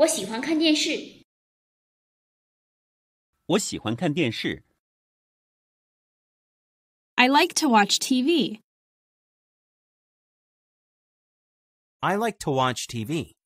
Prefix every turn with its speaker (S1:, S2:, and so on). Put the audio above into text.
S1: 我喜欢看电视。
S2: 我喜欢看电视。
S1: I like to watch TV.
S3: I like to watch TV.